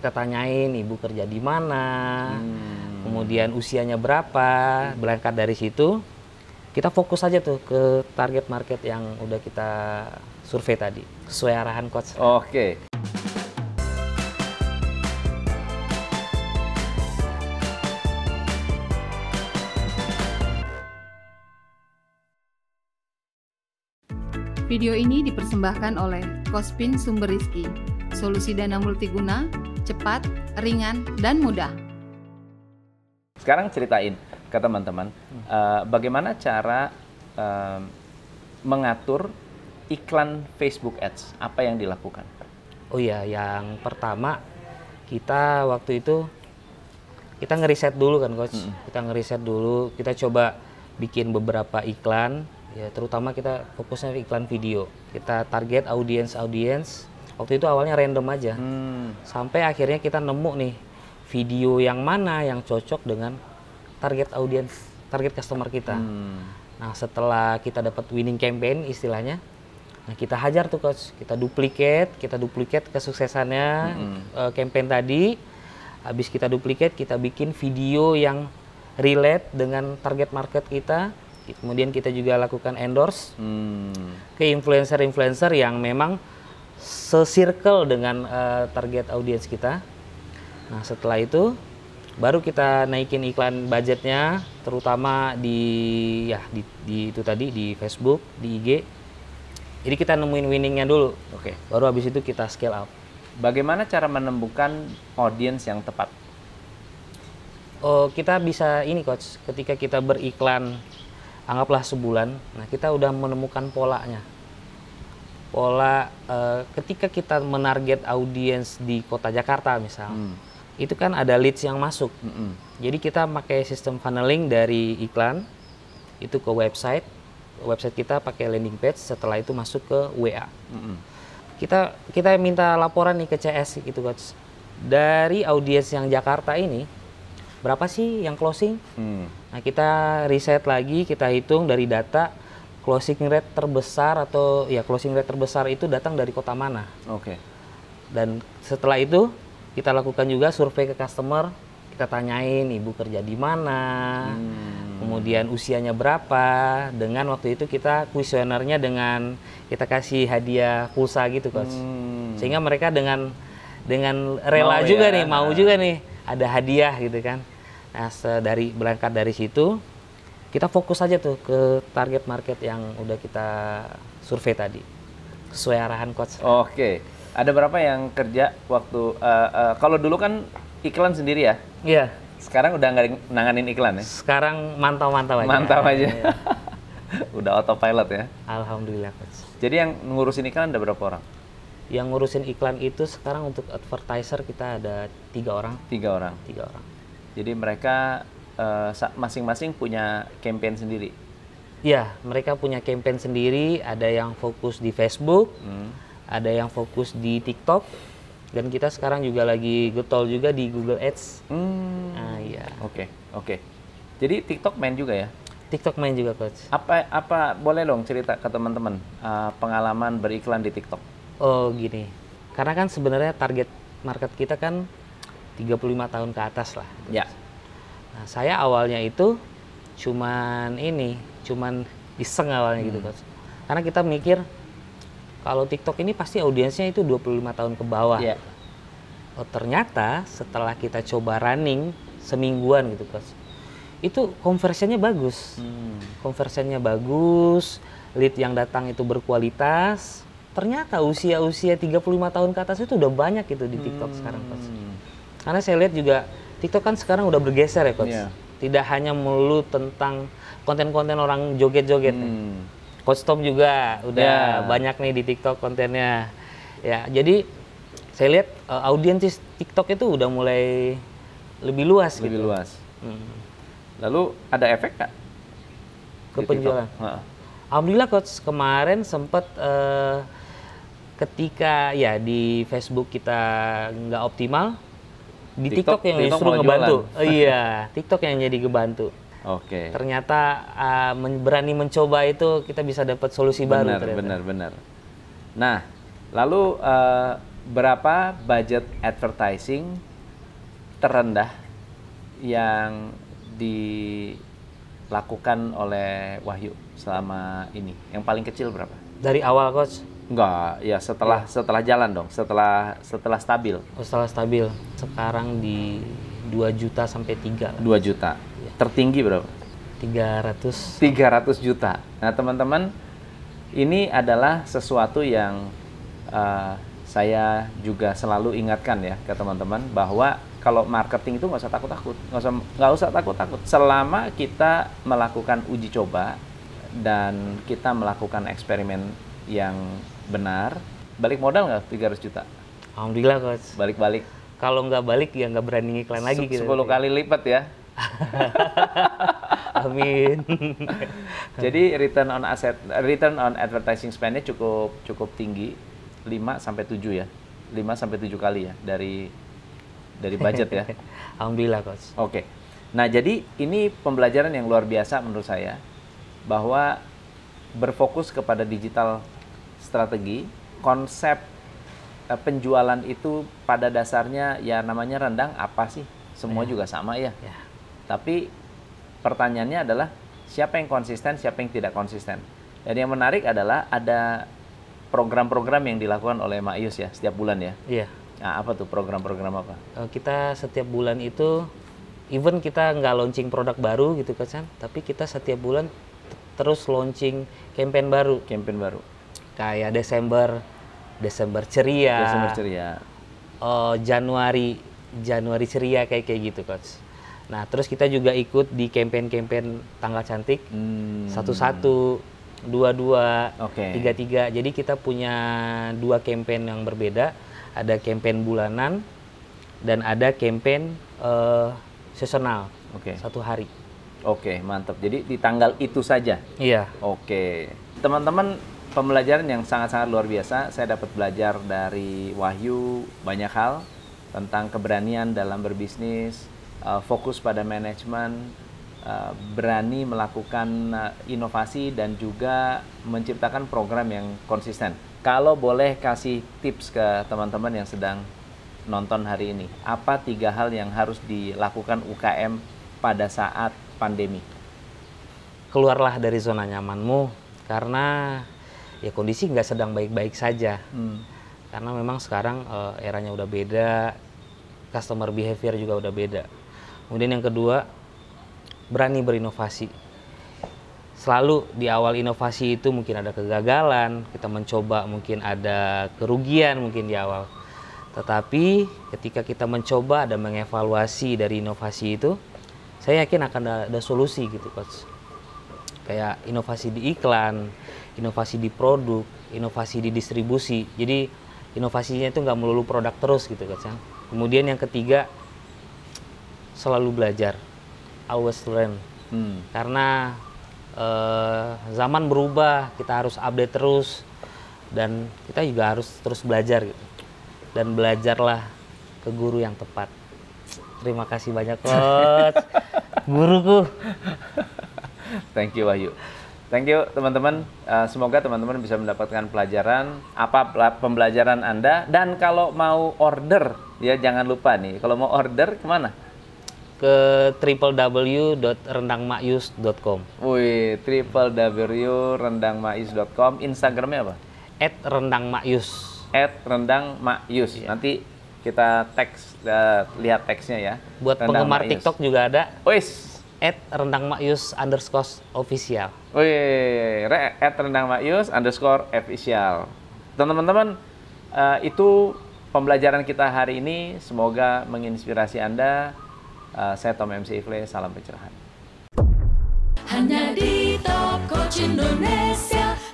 kita tanyain ibu kerja di mana, hmm. kemudian usianya berapa, berangkat dari situ kita fokus aja tuh ke target market yang udah kita survei tadi sesuai arahan coach. Oke. Okay. Video ini dipersembahkan oleh Kospin Sumber Rizki, solusi dana multiguna cepat, ringan, dan mudah. Sekarang ceritain ke teman-teman uh, bagaimana cara uh, mengatur iklan Facebook Ads, apa yang dilakukan? Oh iya, yang pertama kita waktu itu kita ngeriset dulu kan coach, mm kita ngeriset dulu, kita coba bikin beberapa iklan, ya terutama kita fokusnya iklan video, kita target audiens audiens Waktu itu awalnya random aja. Hmm. Sampai akhirnya kita nemu nih video yang mana yang cocok dengan target audiens, target customer kita. Hmm. Nah, setelah kita dapat winning campaign istilahnya, nah kita hajar tuh coach, kita duplikat, kita duplikat kesuksesannya hmm. uh, campaign tadi. Habis kita duplikat, kita bikin video yang relate dengan target market kita kemudian kita juga lakukan endorse hmm. ke influencer-influencer yang memang sesirkel dengan uh, target audiens kita. Nah, setelah itu baru kita naikin iklan budgetnya terutama di ya di, di itu tadi di Facebook, di IG. Jadi kita nemuin winningnya dulu. Oke. Okay. Baru habis itu kita scale up. Bagaimana cara menemukan audiens yang tepat? Oh, kita bisa ini coach, ketika kita beriklan anggaplah sebulan, nah kita udah menemukan polanya pola uh, ketika kita menarget audiens di kota Jakarta misal hmm. itu kan ada leads yang masuk -hmm. jadi kita pakai sistem funneling dari iklan itu ke website website kita pakai landing page setelah itu masuk ke WA -hmm. kita kita minta laporan nih ke CS gitu guys dari audiens yang Jakarta ini berapa sih yang closing mm. nah kita riset lagi kita hitung dari data closing rate terbesar atau ya closing rate terbesar itu datang dari kota mana. Oke. Okay. Dan setelah itu kita lakukan juga survei ke customer, kita tanyain ibu kerja di mana, hmm. kemudian usianya berapa, dengan waktu itu kita kuesionernya dengan kita kasih hadiah pulsa gitu coach. Hmm. Sehingga mereka dengan dengan rela mau juga ya, nih, nah. mau juga nih ada hadiah gitu kan. Nah, dari berangkat dari situ kita fokus aja tuh ke target market yang udah kita survei tadi sesuai arahan coach. Oke, okay. ada berapa yang kerja waktu uh, uh, kalau dulu kan iklan sendiri ya? Iya. Yeah. Sekarang udah nggak nanganin iklan ya? Sekarang mantau-mantau aja. Mantau aja. Iya. Udah udah autopilot ya? Alhamdulillah coach. Jadi yang ngurusin iklan ada berapa orang? Yang ngurusin iklan itu sekarang untuk advertiser kita ada tiga orang. Tiga orang. Tiga orang. Jadi mereka Eh, masing-masing uh, punya campaign sendiri. Ya, mereka punya campaign sendiri. Ada yang fokus di Facebook, hmm. ada yang fokus di TikTok, dan kita sekarang juga lagi getol juga di Google Ads. Hmm. Nah, ya. Oke, okay, oke. Okay. Jadi TikTok main juga ya? TikTok main juga, coach. Apa apa boleh dong cerita ke teman-teman uh, pengalaman beriklan di TikTok? Oh, gini. Karena kan sebenarnya target market kita kan 35 tahun ke atas lah. Coach. Ya Nah, saya awalnya itu cuman ini, cuman iseng awalnya gitu, hmm. gitu coach. Karena kita mikir kalau TikTok ini pasti audiensnya itu 25 tahun ke bawah. Yeah. Oh, ternyata setelah kita coba running semingguan gitu coach. Itu konversinya bagus. Hmm. Konversinya bagus, lead yang datang itu berkualitas. Ternyata usia-usia 35 tahun ke atas itu udah banyak gitu di TikTok hmm. sekarang coach. Hmm. Karena saya lihat juga TikTok kan sekarang udah bergeser ya coach. Yeah. Tidak hanya melulu tentang konten-konten orang joget-joget. Hmm. Coach Tom juga udah yeah. banyak nih di TikTok kontennya. Ya, jadi saya lihat uh, eh, audiens TikTok itu udah mulai lebih luas lebih gitu. luas. Hmm. Lalu ada efek nggak? Ke penjualan. Alhamdulillah coach kemarin sempat uh, eh, ketika ya di Facebook kita nggak optimal, di TikTok, TikTok yang TikTok justru ngebantu. Oh, iya, TikTok yang jadi ngebantu. Oke. Okay. Ternyata uh, men berani mencoba itu kita bisa dapat solusi benar, baru. Ternyata. Benar, benar. Nah, lalu uh, berapa budget advertising terendah yang dilakukan oleh Wahyu selama ini? Yang paling kecil berapa? Dari awal, coach Enggak, ya setelah ya. setelah jalan dong, setelah setelah stabil. Oh, setelah stabil. Sekarang di 2 juta sampai 3 lah. 2 juta. Ya. Tertinggi berapa? 300. 300 juta. Nah, teman-teman, ini adalah sesuatu yang uh, saya juga selalu ingatkan ya ke teman-teman bahwa kalau marketing itu nggak usah takut-takut, nggak usah nggak usah takut-takut. Selama kita melakukan uji coba dan kita melakukan eksperimen yang benar balik modal nggak 300 juta alhamdulillah coach balik balik kalau nggak balik ya nggak berani ngiklan lagi Se gitu 10 kali lipat ya Amin. Jadi return on asset, return on advertising spendnya cukup cukup tinggi, 5 sampai 7 ya. 5 sampai 7 kali ya dari dari budget ya. Alhamdulillah, coach. Oke. Okay. Nah, jadi ini pembelajaran yang luar biasa menurut saya bahwa berfokus kepada digital strategi, konsep uh, penjualan itu pada dasarnya ya namanya rendang apa sih? Semua ya. juga sama ya. ya. Tapi pertanyaannya adalah siapa yang konsisten, siapa yang tidak konsisten. Dan yang menarik adalah ada program-program yang dilakukan oleh Maius ya setiap bulan ya. Iya. Nah, apa tuh program-program apa? Eh, kita setiap bulan itu even kita nggak launching produk baru gitu kan, tapi kita setiap bulan terus launching campaign baru. Campaign baru. Kayak Desember, Desember ceria. Desember ceria. Uh, Januari, Januari ceria kayak kayak gitu, coach. Nah, terus kita juga ikut di campaign-campaign tanggal cantik hmm. satu-satu, dua-dua, okay. tiga-tiga. Jadi kita punya dua campaign yang berbeda. Ada campaign bulanan dan ada campaign uh, seasonal okay. satu hari. Oke, mantap. Jadi di tanggal itu saja. Iya. Oke. Teman-teman, pembelajaran yang sangat-sangat luar biasa. Saya dapat belajar dari Wahyu banyak hal tentang keberanian dalam berbisnis, eh, fokus pada manajemen, eh, berani melakukan eh, inovasi dan juga menciptakan program yang konsisten. Kalau boleh kasih tips ke teman-teman yang sedang nonton hari ini, apa tiga hal yang harus dilakukan UKM pada saat pandemi? Keluarlah dari zona nyamanmu karena ya kondisi nggak sedang baik-baik saja. Hmm. Karena memang sekarang uh, eranya udah beda, customer behavior juga udah beda. Kemudian yang kedua, berani berinovasi. Selalu di awal inovasi itu mungkin ada kegagalan, kita mencoba mungkin ada kerugian mungkin di awal. Tetapi ketika kita mencoba dan mengevaluasi dari inovasi itu, saya yakin akan ada, ada solusi gitu coach kayak inovasi di iklan inovasi di produk inovasi di distribusi jadi inovasinya itu nggak melulu produk terus gitu coach ya kemudian yang ketiga selalu belajar always learn hmm. karena eh, zaman berubah kita harus update terus dan kita juga harus terus belajar gitu dan belajarlah ke guru yang tepat terima kasih banyak coach guruku. Thank you Wahyu. Thank you teman-teman. Uh, semoga teman-teman bisa mendapatkan pelajaran apa pembelajaran Anda dan kalau mau order ya jangan lupa nih kalau mau order kemana? ke www.rendangmakyus.com Wih, www.rendangmakyus.com Instagramnya apa? At rendangmayus. At rendangmayus. Yeah. Nanti kita teks uh, lihat teksnya ya. Buat rendang penggemar Mayus. TikTok juga ada. Wis. At rendang makyus underscore official. Wih, at rendang makyus underscore official. Teman-teman, uh, itu pembelajaran kita hari ini. Semoga menginspirasi Anda. Uh, saya Tom MC Ifle, salam pencerahan. Hanya di Top Indonesia.